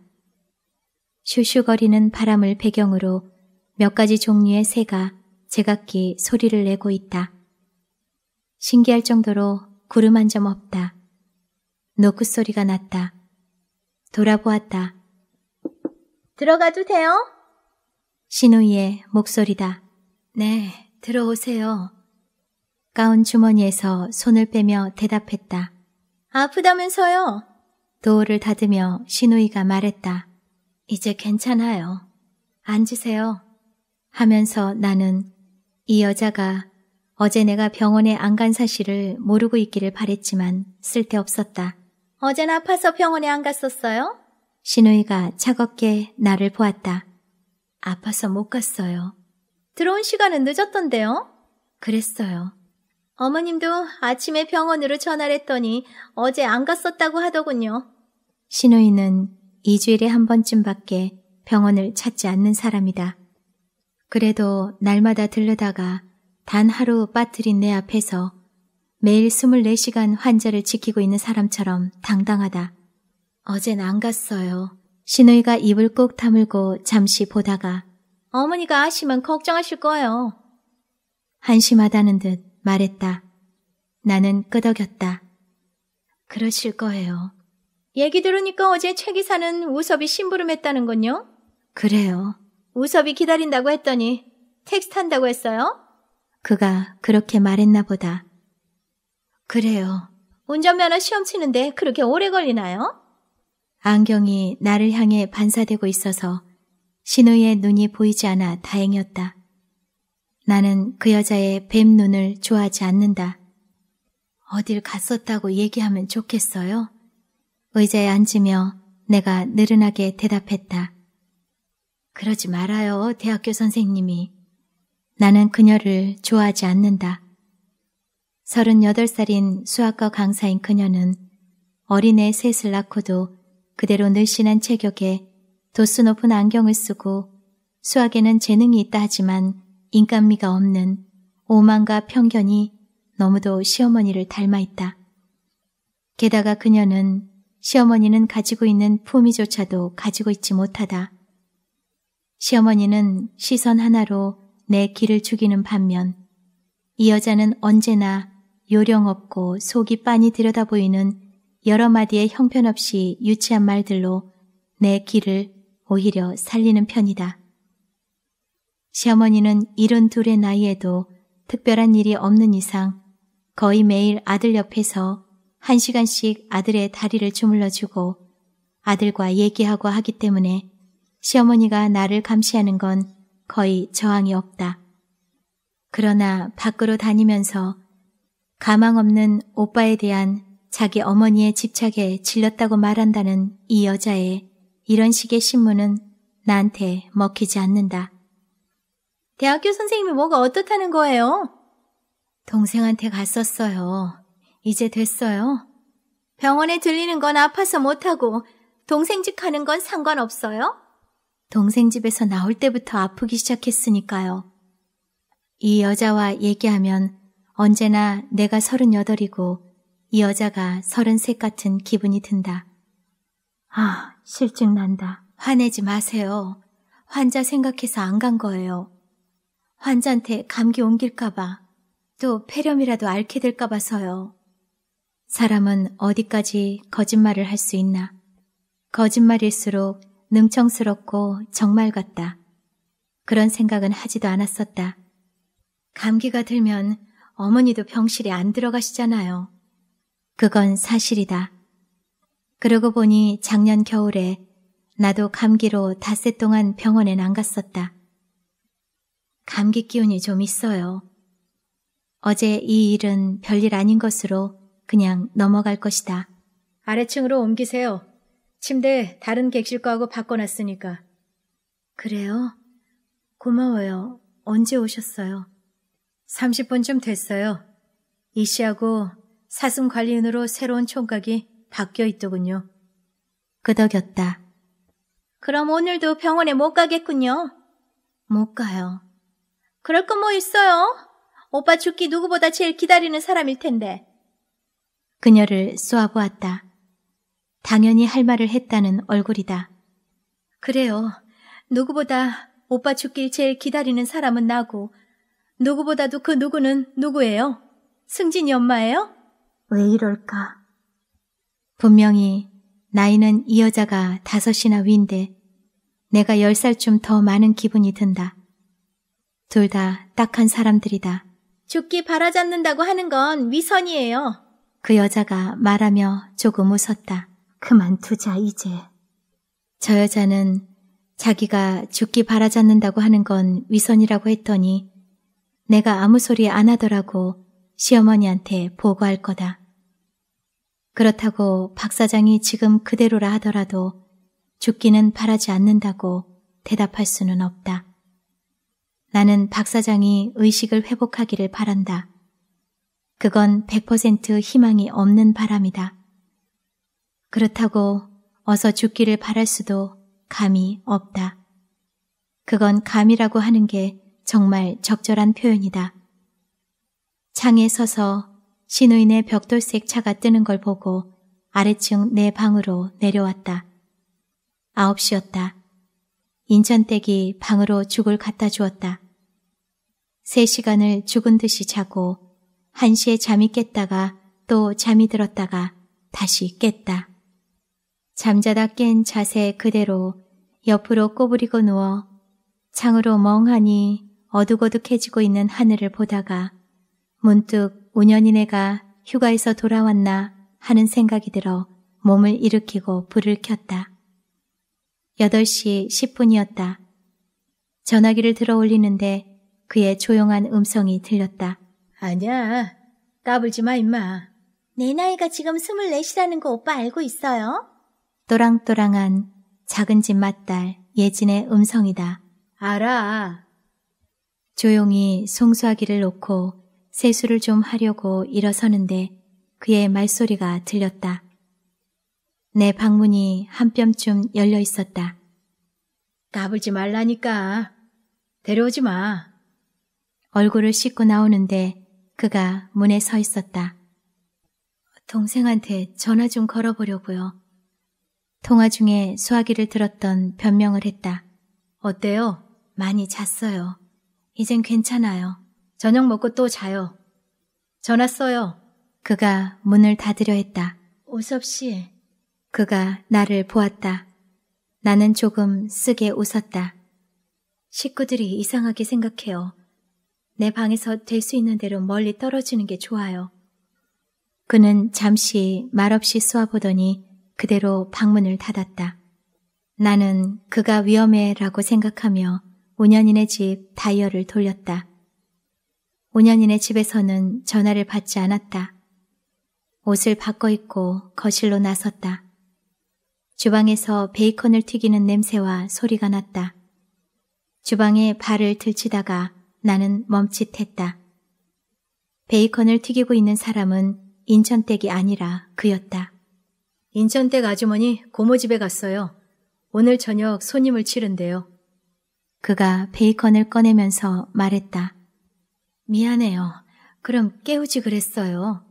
슈슈거리는 바람을 배경으로 몇 가지 종류의 새가 제각기 소리를 내고 있다. 신기할 정도로 구름 한 점 없다. 노크 소리가 났다. 돌아보았다. 들어가도 돼요? 신우이의 목소리다. 네, 들어오세요. 가운 주머니에서 손을 빼며 대답했다. 아프다면서요? 도어를 닫으며 신우이가 말했다. 이제 괜찮아요. 앉으세요. 하면서 나는 이 여자가 어제 내가 병원에 안 간 사실을 모르고 있기를 바랬지만 쓸데없었다. 어젠 아파서 병원에 안 갔었어요? 신우이가 차갑게 나를 보았다. 아파서 못 갔어요. 들어온 시간은 늦었던데요? 그랬어요. 어머님도 아침에 병원으로 전화를 했더니 어제 안 갔었다고 하더군요. 신우이는 2주일에 한 번쯤밖에 병원을 찾지 않는 사람이다. 그래도 날마다 들르다가 단 하루 빠뜨린 내 앞에서 매일 24시간 환자를 지키고 있는 사람처럼 당당하다. 어젠 안 갔어요. 신우이가 입을 꾹 다물고 잠시 보다가 어머니가 아시면 걱정하실 거예요. 한심하다는 듯 말했다. 나는 끄덕였다. 그러실 거예요. 얘기 들으니까 어제 최 기사는 우섭이 심부름했다는 건요? 그래요. 우섭이 기다린다고 했더니 텍스트 한다고 했어요? 그가 그렇게 말했나 보다. 그래요. 운전면허 시험 치는데 그렇게 오래 걸리나요? 안경이 나를 향해 반사되고 있어서 신우의 눈이 보이지 않아 다행이었다. 나는 그 여자의 뱀 눈을 좋아하지 않는다. 어딜 갔었다고 얘기하면 좋겠어요? 의자에 앉으며 내가 느른하게 대답했다. 그러지 말아요, 대학교 선생님이. 나는 그녀를 좋아하지 않는다. 38살인 수학과 강사인 그녀는 어린애 셋을 낳고도 그대로 늘씬한 체격에 도수 높은 안경을 쓰고 수학에는 재능이 있다 하지만 인간미가 없는 오만과 편견이 너무도 시어머니를 닮아 있다. 게다가 그녀는 시어머니는 가지고 있는 품위조차도 가지고 있지 못하다. 시어머니는 시선 하나로 내 길을 죽이는 반면 이 여자는 언제나 요령 없고 속이 빤히 들여다보이는 여러 마디의 형편없이 유치한 말들로 내 길을 오히려 살리는 편이다. 시어머니는 이른 둘의 나이에도 특별한 일이 없는 이상 거의 매일 아들 옆에서 한 시간씩 아들의 다리를 주물러주고 아들과 얘기하고 하기 때문에 시어머니가 나를 감시하는 건 거의 저항이 없다. 그러나 밖으로 다니면서 가망 없는 오빠에 대한 자기 어머니의 집착에 질렸다고 말한다는 이 여자의 이런 식의 신문은 나한테 먹히지 않는다. 대학교 선생님이 뭐가 어떻다는 거예요? 동생한테 갔었어요. 이제 됐어요. 병원에 들리는 건 아파서 못하고 동생 집 가는 건 상관없어요? 동생 집에서 나올 때부터 아프기 시작했으니까요. 이 여자와 얘기하면 언제나 내가 서른여덟이고 이 여자가 서른셋 같은 기분이 든다. 아, 실증난다. 화내지 마세요. 환자 생각해서 안 간 거예요. 환자한테 감기 옮길까봐, 또 폐렴이라도 앓게 될까봐서요. 사람은 어디까지 거짓말을 할 수 있나? 거짓말일수록 능청스럽고 정말 같다. 그런 생각은 하지도 않았었다. 감기가 들면 어머니도 병실에 안 들어가시잖아요. 그건 사실이다. 그러고 보니 작년 겨울에 나도 감기로 닷새 동안 병원엔 안 갔었다. 감기 기운이 좀 있어요. 어제 이 일은 별일 아닌 것으로 그냥 넘어갈 것이다. 아래층으로 옮기세요. 침대 다른 객실 거하고 바꿔놨으니까. 그래요? 고마워요. 언제 오셨어요? 30분쯤 됐어요. 이 씨하고 사슴 관리인으로 새로운 총각이 바뀌어 있더군요. 끄덕였다. 그럼 오늘도 병원에 못 가겠군요. 못 가요. 그럴 건 뭐 있어요? 오빠 죽기 누구보다 제일 기다리는 사람일 텐데. 그녀를 쏘아보았다. 당연히 할 말을 했다는 얼굴이다. 그래요. 누구보다 오빠 죽길 제일 기다리는 사람은 나고, 누구보다도 그 누구는 누구예요? 승진이 엄마예요? 왜 이럴까? 분명히 나이는 이 여자가 다섯이나 위인데 내가 열 살쯤 더 많은 기분이 든다. 둘 다 딱한 사람들이다. 죽기 바라잡는다고 하는 건 위선이에요. 그 여자가 말하며 조금 웃었다. 그만두자 이제. 저 여자는 자기가 죽기 바라잡는다고 하는 건 위선이라고 했더니 내가 아무 소리 안 하더라고 시어머니한테 보고할 거다. 그렇다고 박 사장이 지금 그대로라 하더라도 죽기는 바라지 않는다고 대답할 수는 없다. 나는 박 사장이 의식을 회복하기를 바란다. 그건 100% 희망이 없는 바람이다. 그렇다고 어서 죽기를 바랄 수도 감이 없다. 그건 감이라고 하는 게 정말 적절한 표현이다. 창에 서서 신우인의 벽돌색 차가 뜨는 걸 보고 아래층 내 방으로 내려왔다. 9 시였다. 인천댁이 방으로 죽을 갖다 주었다. 3 시간을 죽은 듯이 자고 1 시에 잠이 깼다가 또 잠이 들었다가 다시 깼다. 잠자다 깬 자세 그대로 옆으로 꼬부리고 누워 창으로 멍하니 어둑어둑해지고 있는 하늘을 보다가 문득 5년이네가 휴가에서 돌아왔나 하는 생각이 들어 몸을 일으키고 불을 켰다. 8시 10분이었다. 전화기를 들어 올리는데 그의 조용한 음성이 들렸다. 아니야. 까불지 마, 임마. 내 나이가 지금 2 4이라는거 오빠 알고 있어요? 또랑또랑한 작은 집 맏딸 예진의 음성이다. 알아. 조용히 송수하기를 놓고 세수를 좀 하려고 일어서는데 그의 말소리가 들렸다. 내 방문이 한 뼘쯤 열려 있었다. 까불지 말라니까. 데려오지 마. 얼굴을 씻고 나오는데 그가 문에 서 있었다. 동생한테 전화 좀 걸어보려고요. 통화 중에 수화기를 들었던 변명을 했다. 어때요? 많이 잤어요. 이젠 괜찮아요. 저녁 먹고 또 자요. 전화 써요. 그가 문을 닫으려 했다. 오섭 씨. 그가 나를 보았다. 나는 조금 쓰게 웃었다. 식구들이 이상하게 생각해요. 내 방에서 될 수 있는 대로 멀리 떨어지는 게 좋아요. 그는 잠시 말없이 쏘아보더니 그대로 방문을 닫았다. 나는 그가 위험해라고 생각하며 5년인의 집 다이얼을 돌렸다. 5년인의 집에서는 전화를 받지 않았다. 옷을 바꿔 입고 거실로 나섰다. 주방에서 베이컨을 튀기는 냄새와 소리가 났다. 주방에 발을 들치다가 나는 멈칫했다. 베이컨을 튀기고 있는 사람은 인천댁이 아니라 그였다. 인천댁 아주머니 고모집에 갔어요. 오늘 저녁 손님을 치른대요. 그가 베이컨을 꺼내면서 말했다. 미안해요. 그럼 깨우지 그랬어요.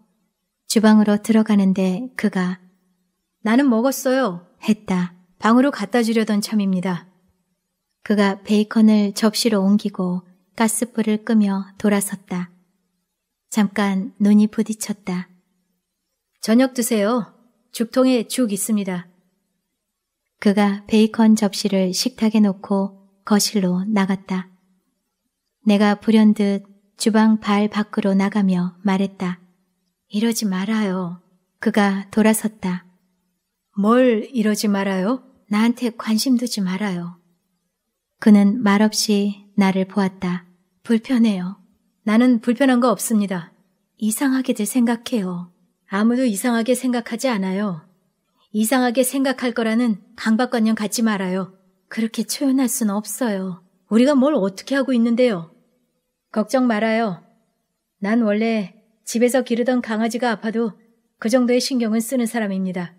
주방으로 들어가는데 그가 나는 먹었어요. 했다. 방으로 갖다 주려던 참입니다. 그가 베이컨을 접시로 옮기고 가스불을 끄며 돌아섰다. 잠깐 눈이 부딪혔다. 저녁 드세요. 죽통에 죽 있습니다. 그가 베이컨 접시를 식탁에 놓고 거실로 나갔다. 내가 불현듯 주방 발 밖으로 나가며 말했다. 이러지 말아요. 그가 돌아섰다. 뭘 이러지 말아요? 나한테 관심 두지 말아요. 그는 말없이 나를 보았다. 불편해요. 나는 불편한 거 없습니다. 이상하게들 생각해요. 아무도 이상하게 생각하지 않아요. 이상하게 생각할 거라는 강박관념 갖지 말아요. 그렇게 초연할 수는 없어요. 우리가 뭘 어떻게 하고 있는데요? 걱정 말아요. 난 원래 집에서 기르던 강아지가 아파도 그 정도의 신경은 쓰는 사람입니다.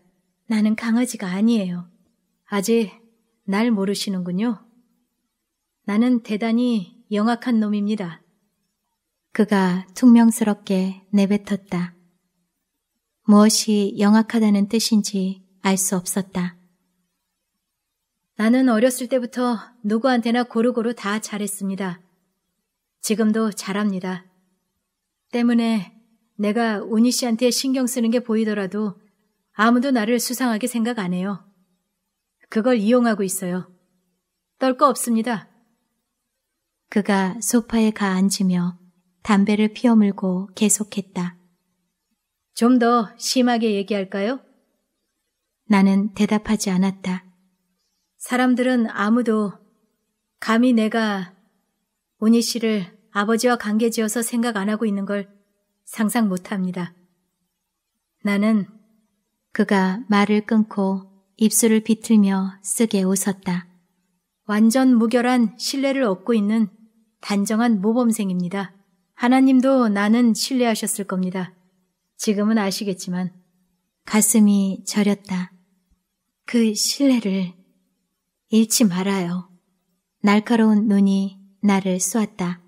나는 강아지가 아니에요. 아직 날 모르시는군요. 나는 대단히 영악한 놈입니다. 그가 퉁명스럽게 내뱉었다. 무엇이 영악하다는 뜻인지 알 수 없었다. 나는 어렸을 때부터 누구한테나 고루고루 다 잘했습니다. 지금도 잘합니다. 때문에 내가 우니 씨한테 신경 쓰는 게 보이더라도 아무도 나를 수상하게 생각 안 해요. 그걸 이용하고 있어요. 떨 거 없습니다. 그가 소파에 가앉으며 담배를 피어물고 계속했다. 좀 더 심하게 얘기할까요? 나는 대답하지 않았다. 사람들은 아무도 감히 내가 오니 씨를 아버지와 관계지어서 생각 안 하고 있는 걸 상상 못 합니다. 나는 그가 말을 끊고 입술을 비틀며 쓰게 웃었다. 완전 무결한 신뢰를 얻고 있는 단정한 모범생입니다. 하나님도 나는 신뢰하셨을 겁니다. 지금은 아시겠지만 가슴이 저렸다. 그 신뢰를 잃지 말아요. 날카로운 눈이 나를 쏘았다.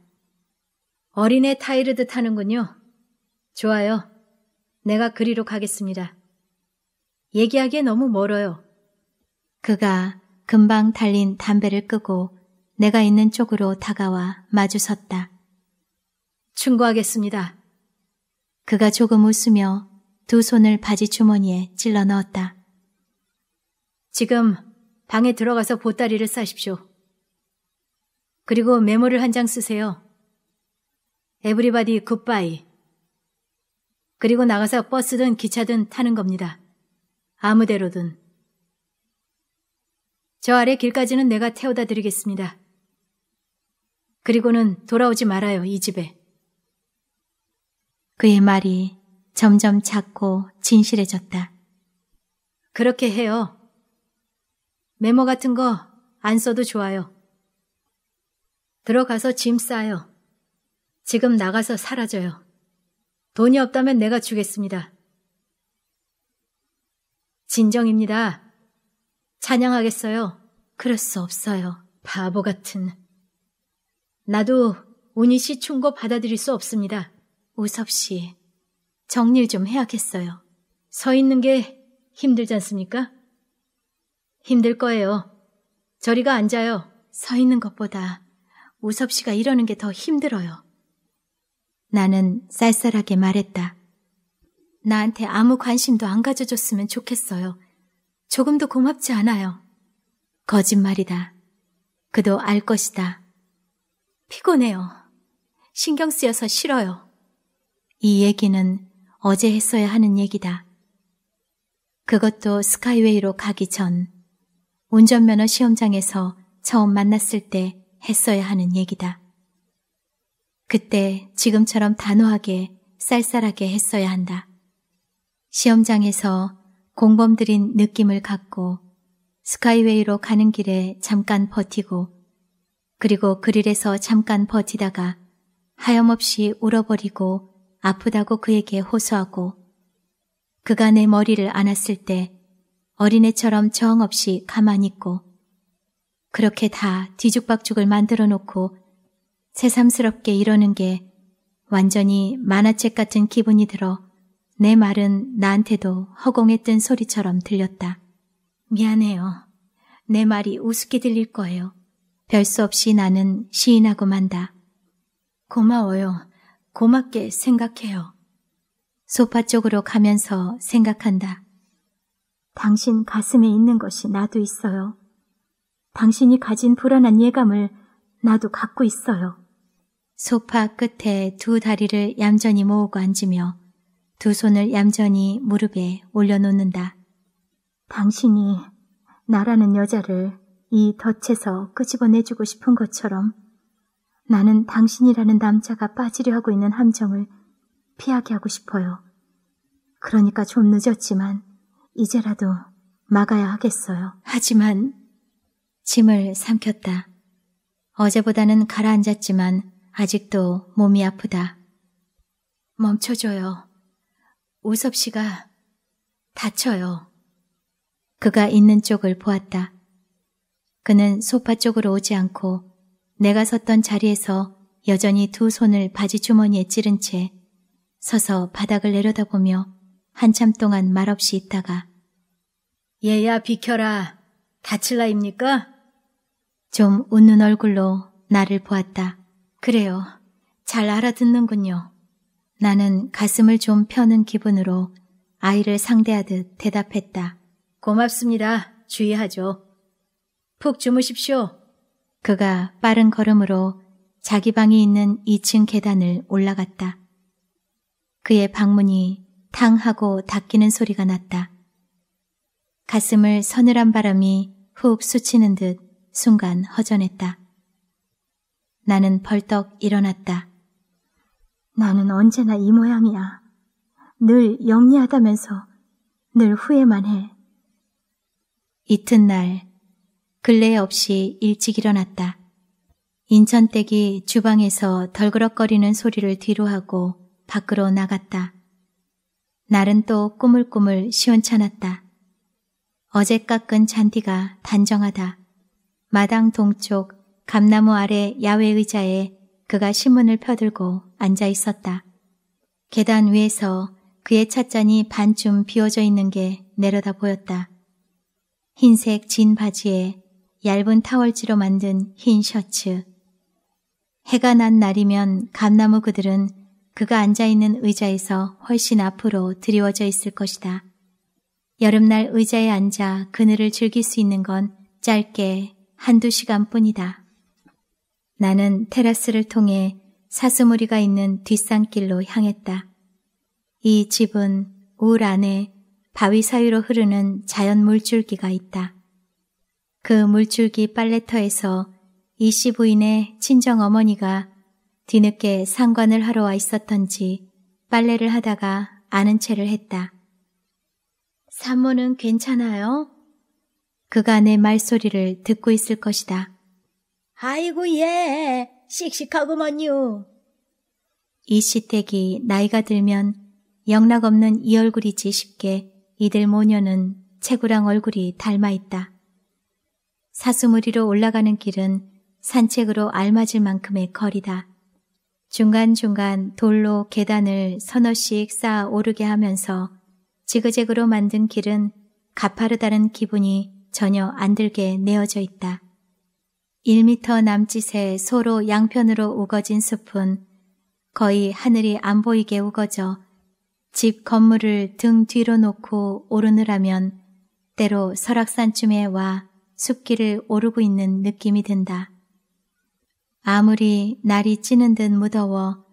어린애 타이르듯하는군요 좋아요. 내가 그리로 가겠습니다. 얘기하기에 너무 멀어요. 그가 금방 달린 담배를 끄고 내가 있는 쪽으로 다가와 마주섰다. 충고하겠습니다. 그가 조금 웃으며 두 손을 바지 주머니에 찔러 넣었다. 지금 방에 들어가서 보따리를 싸십시오. 그리고 메모를 한 장 쓰세요. 에브리바디 굿바이. 그리고 나가서 버스든 기차든 타는 겁니다. 아무데로든. 저 아래 길까지는 내가 태워다 드리겠습니다. 그리고는 돌아오지 말아요, 이 집에. 그의 말이 점점 작고 진실해졌다. 그렇게 해요. 메모 같은 거 안 써도 좋아요. 들어가서 짐 싸요. 지금 나가서 사라져요. 돈이 없다면 내가 주겠습니다. 진정입니다. 찬양하겠어요. 그럴 수 없어요. 바보 같은. 나도 운이 씨 충고 받아들일 수 없습니다. 우섭 씨, 정리를 좀 해야겠어요. 서 있는 게 힘들지 않습니까? 힘들 거예요. 저리가 앉아요. 서 있는 것보다 우섭 씨가 이러는 게 더 힘들어요. 나는 쌀쌀하게 말했다. 나한테 아무 관심도 안 가져줬으면 좋겠어요. 조금도 고맙지 않아요. 거짓말이다. 그도 알 것이다. 피곤해요. 신경 쓰여서 싫어요. 이 얘기는 어제 했어야 하는 얘기다. 그것도 스카이웨이로 가기 전 운전면허 시험장에서 처음 만났을 때 했어야 하는 얘기다. 그때 지금처럼 단호하게 쌀쌀하게 했어야 한다. 시험장에서 공범들인 느낌을 갖고 스카이웨이로 가는 길에 잠깐 버티고 그리고 그릴에서 잠깐 버티다가 하염없이 울어버리고 아프다고 그에게 호소하고 그가 내 머리를 안았을 때 어린애처럼 정없이 가만히 있고 그렇게 다 뒤죽박죽을 만들어 놓고 새삼스럽게 이러는 게 완전히 만화책 같은 기분이 들어 내 말은 나한테도 허공했던 소리처럼 들렸다. 미안해요. 내 말이 우습게 들릴 거예요. 별 수 없이 나는 시인하고 만다. 고마워요. 고맙게 생각해요. 소파 쪽으로 가면서 생각한다. 당신 가슴에 있는 것이 나도 있어요. 당신이 가진 불안한 예감을 나도 갖고 있어요. 소파 끝에 두 다리를 얌전히 모으고 앉으며 두 손을 얌전히 무릎에 올려놓는다. 당신이 나라는 여자를 이 덫에서 끄집어내주고 싶은 것처럼 나는 당신이라는 남자가 빠지려 하고 있는 함정을 피하게 하고 싶어요. 그러니까 좀 늦었지만 이제라도 막아야 하겠어요. 하지만 침을 삼켰다. 어제보다는 가라앉았지만 아직도 몸이 아프다. 멈춰줘요. 우섭 씨가 다쳐요. 그가 있는 쪽을 보았다. 그는 소파 쪽으로 오지 않고 내가 섰던 자리에서 여전히 두 손을 바지 주머니에 찌른 채 서서 바닥을 내려다보며 한참 동안 말없이 있다가 얘야 비켜라 다칠라입니까? 좀 웃는 얼굴로 나를 보았다. 그래요. 잘 알아듣는군요. 나는 가슴을 좀 펴는 기분으로 아이를 상대하듯 대답했다. 고맙습니다. 주의하죠. 푹 주무십시오. 그가 빠른 걸음으로 자기 방이 있는 2층 계단을 올라갔다. 그의 방문이 탕 하고 닫히는 소리가 났다. 가슴을 서늘한 바람이 훅 스치는 듯 순간 허전했다. 나는 벌떡 일어났다. 나는 언제나 이 모양이야. 늘 영리하다면서 늘 후회만 해. 이튿날 근래 없이 일찍 일어났다. 인천댁이 주방에서 덜그럭거리는 소리를 뒤로 하고 밖으로 나갔다. 날은 또 꾸물꾸물 시원찮았다. 어제 깎은 잔디가 단정하다. 마당 동쪽 감나무 아래 야외 의자에 그가 신문을 펴들고 앉아 있었다. 계단 위에서 그의 찻잔이 반쯤 비워져 있는 게 내려다 보였다. 흰색 진 바지에 얇은 타월지로 만든 흰 셔츠. 해가 난 날이면 감나무 그들은 그가 앉아있는 의자에서 훨씬 앞으로 드리워져 있을 것이다. 여름날 의자에 앉아 그늘을 즐길 수 있는 건 짧게 한두 시간뿐이다. 나는 테라스를 통해 사슴우리가 있는 뒷산길로 향했다. 이 집은 울 안에 바위 사이로 흐르는 자연 물줄기가 있다. 그 물줄기 빨래터에서 이 씨 부인의 친정 어머니가 뒤늦게 상관을 하러 와 있었던지 빨래를 하다가 아는 채를 했다. 산모는 괜찮아요? 그가 내 말소리를 듣고 있을 것이다. 아이고 예, 씩씩하고만요. 이시댁이 나이가 들면 영락없는 이 얼굴이지 싶게 이들 모녀는 채구랑 얼굴이 닮아있다. 사수무리로 올라가는 길은 산책으로 알맞을 만큼의 거리다. 중간중간 돌로 계단을 서너씩 쌓아 오르게 하면서 지그재그로 만든 길은 가파르다는 기분이 전혀 안 들게 내어져 있다. 1미터 남짓의 서로 양편으로 우거진 숲은 거의 하늘이 안 보이게 우거져 집 건물을 등 뒤로 놓고 오르느라면 때로 설악산쯤에 와 숲길을 오르고 있는 느낌이 든다. 아무리 날이 찌는 듯 무더워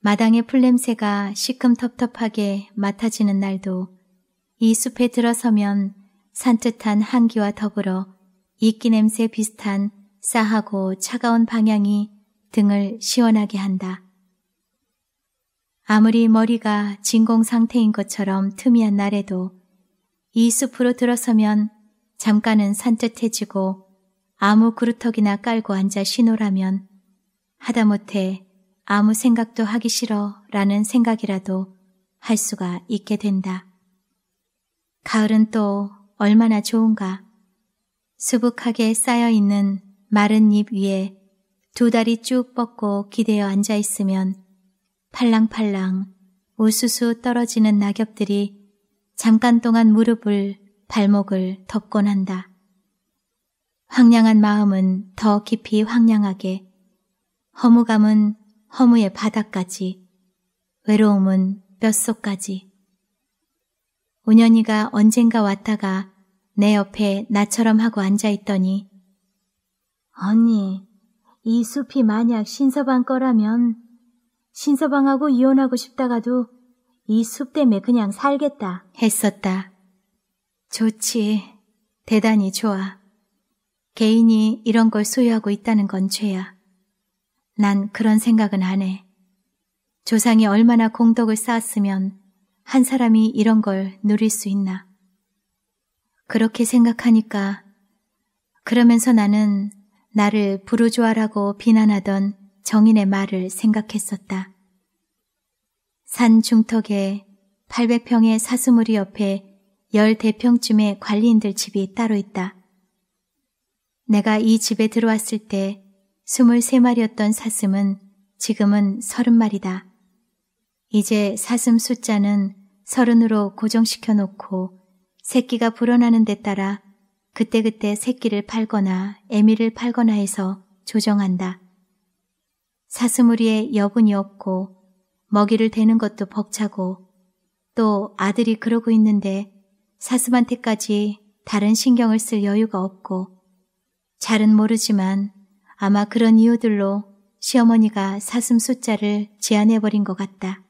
마당의 풀냄새가 시큼텁텁하게 맡아지는 날도 이 숲에 들어서면 산뜻한 한기와 더불어 이끼 냄새 비슷한 싸하고 차가운 방향이 등을 시원하게 한다. 아무리 머리가 진공 상태인 것처럼 틈이한 날에도 이 숲으로 들어서면 잠깐은 산뜻해지고 아무 그루터기나 깔고 앉아 쉬노라면 하다못해 아무 생각도 하기 싫어 라는 생각이라도 할 수가 있게 된다. 가을은 또 얼마나 좋은가. 수북하게 쌓여 있는 마른 잎 위에 두 다리 쭉 뻗고 기대어 앉아 있으면 팔랑팔랑 우수수 떨어지는 낙엽들이 잠깐 동안 무릎을 발목을 덮곤 한다. 황량한 마음은 더 깊이 황량하게 허무감은 허무의 바닥까지 외로움은 뼛속까지 은연이가 언젠가 왔다가 내 옆에 나처럼 하고 앉아있더니 언니, 이 숲이 만약 신서방 거라면 신서방하고 이혼하고 싶다가도 이 숲 때문에 그냥 살겠다 했었다. 좋지. 대단히 좋아. 개인이 이런 걸 소유하고 있다는 건 죄야. 난 그런 생각은 안 해. 조상이 얼마나 공덕을 쌓았으면 한 사람이 이런 걸 누릴 수 있나. 그렇게 생각하니까 그러면서 나는 나를 부르주아라고 비난하던 정인의 말을 생각했었다. 산 중턱에 800평의 사수무리 옆에 10대평쯤의 관리인들 집이 따로 있다. 내가 이 집에 들어왔을 때 23마리였던 사슴은 지금은 30마리다. 이제 사슴 숫자는 서른으로 고정시켜 놓고 새끼가 불어나는 데 따라 그때그때 새끼를 팔거나 애미를 팔거나 해서 조정한다. 사슴우리에 여분이 없고 먹이를 대는 것도 벅차고 또 아들이 그러고 있는데 사슴한테까지 다른 신경을 쓸 여유가 없고 잘은 모르지만 아마 그런 이유들로 시어머니가 사슴 숫자를 제한해버린 것 같다.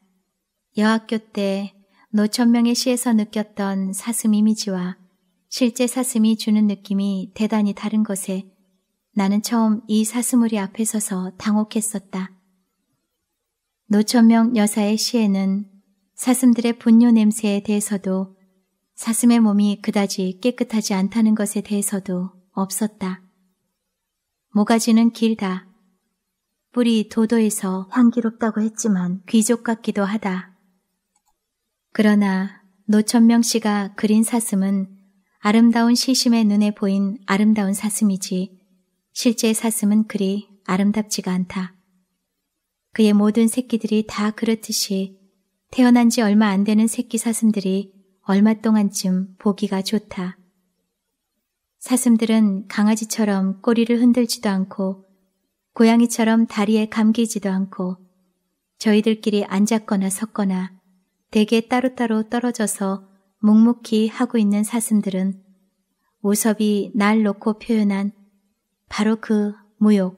여학교 때 노천명의 시에서 느꼈던 사슴 이미지와 실제 사슴이 주는 느낌이 대단히 다른 것에 나는 처음 이 사슴우리 앞에 서서 당혹했었다. 노천명 여사의 시에는 사슴들의 분뇨 냄새에 대해서도 사슴의 몸이 그다지 깨끗하지 않다는 것에 대해서도 없었다. 모가지는 길다. 뿌리 도도해서 향기롭다고 했지만 귀족 같기도 하다. 그러나 노천명 씨가 그린 사슴은 아름다운 시심의 눈에 보인 아름다운 사슴이지 실제 사슴은 그리 아름답지가 않다. 그의 모든 새끼들이 다 그렇듯이 태어난 지 얼마 안 되는 새끼 사슴들이 얼마 동안쯤 보기가 좋다. 사슴들은 강아지처럼 꼬리를 흔들지도 않고 고양이처럼 다리에 감기지도 않고 저희들끼리 앉았거나 섰거나 대게 따로따로 떨어져서 묵묵히 하고 있는 사슴들은 오섭이 날 놓고 표현한 바로 그 무욕,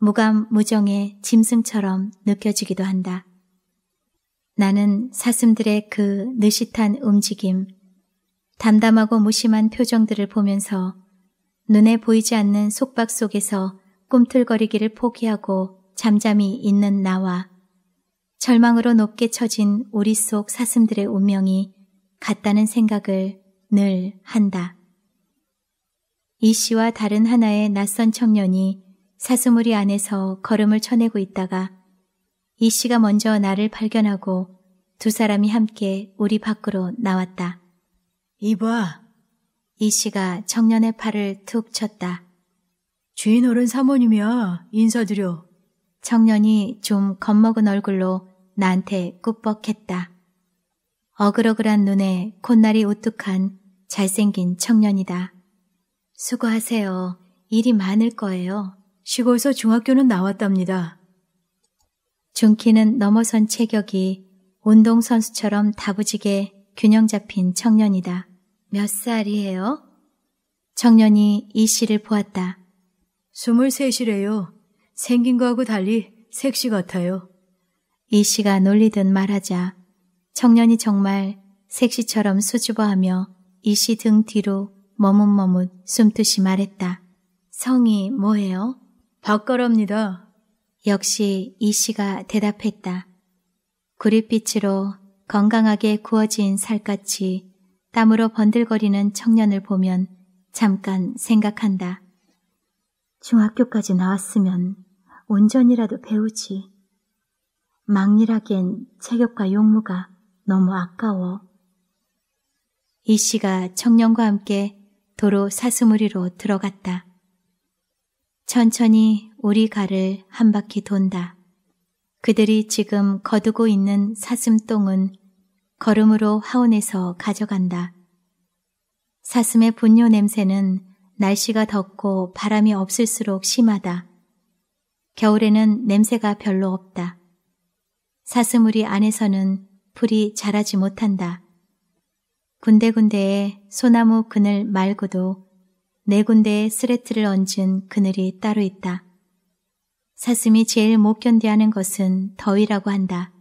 무감 무정의 짐승처럼 느껴지기도 한다. 나는 사슴들의 그 느시탄 움직임, 담담하고 무심한 표정들을 보면서 눈에 보이지 않는 속박 속에서 꿈틀거리기를 포기하고 잠잠히 있는 나와 절망으로 높게 처진 우리 속 사슴들의 운명이 같다는 생각을 늘 한다. 이 씨와 다른 하나의 낯선 청년이 사슴우리 안에서 걸음을 쳐내고 있다가 이 씨가 먼저 나를 발견하고 두 사람이 함께 우리 밖으로 나왔다. 이봐. 이 씨가 청년의 팔을 툭 쳤다. 주인 어른 사모님이야. 인사드려. 청년이 좀 겁먹은 얼굴로 나한테 꾹뻑했다. 어그러그란 눈에 콧날이 오뚝한 잘생긴 청년이다. 수고하세요. 일이 많을 거예요. 시골서 중학교는 나왔답니다. 중키는 넘어선 체격이 운동선수처럼 다부지게 균형 잡힌 청년이다. 몇 살이에요? 청년이 이 씨를 보았다. 23이래요. 생긴 거하고 달리 섹시 같아요. 이 씨가 놀리든 말하자 청년이 정말 색시처럼 수줍어하며 이 씨 등 뒤로 머뭇머뭇 숨듯이 말했다. 성이 뭐예요? 박가랍니다. 역시 이 씨가 대답했다. 구릿빛으로 건강하게 구워진 살갗이 땀으로 번들거리는 청년을 보면 잠깐 생각한다. 중학교까지 나왔으면 온전이라도 배우지. 막일하기엔 체격과 용무가 너무 아까워. 이 씨가 청년과 함께 도로 사수무리로 들어갔다. 천천히 우리 가를 한 바퀴 돈다. 그들이 지금 거두고 있는 사슴똥은 걸음으로 하원에서 가져간다. 사슴의 분뇨 냄새는 날씨가 덥고 바람이 없을수록 심하다. 겨울에는 냄새가 별로 없다. 사슴우리 안에서는 풀이 자라지 못한다. 군데군데에 소나무 그늘 말고도 네 군데에 스레트를 얹은 그늘이 따로 있다. 사슴이 제일 못 견디하는 것은 더위라고 한다.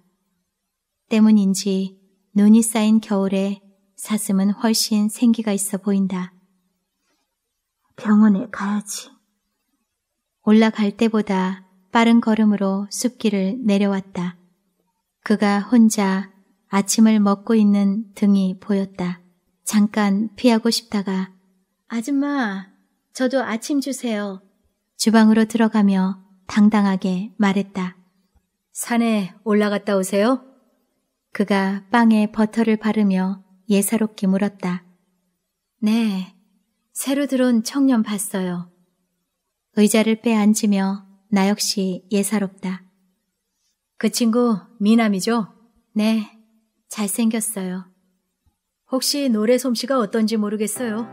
때문인지 눈이 쌓인 겨울에 사슴은 훨씬 생기가 있어 보인다. 병원에 가야지. 올라갈 때보다 빠른 걸음으로 숲길을 내려왔다. 그가 혼자 아침을 먹고 있는 등이 보였다. 잠깐 피하고 싶다가 아줌마, 저도 아침 주세요. 주방으로 들어가며 당당하게 말했다. 산에 올라갔다 오세요? 그가 빵에 버터를 바르며 예사롭게 물었다. 네, 새로 들어온 청년 봤어요. 의자를 빼 앉으며 나 역시 예사롭다. 그 친구 미남이죠? 네, 잘생겼어요. 혹시 노래 솜씨가 어떤지 모르겠어요.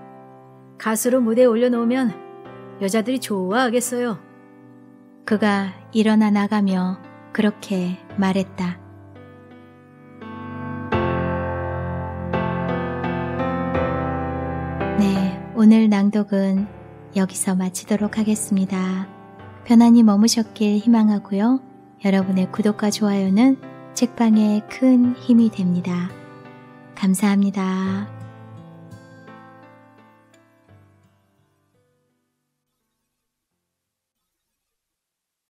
가수로 무대에 올려놓으면 여자들이 좋아하겠어요. 그가 일어나 나가며 그렇게 말했다. 네, 오늘 낭독은 여기서 마치도록 하겠습니다. 편안히 머무셨길 희망하고요. 여러분의 구독과 좋아요는 책방에 큰 힘이 됩니다. 감사합니다.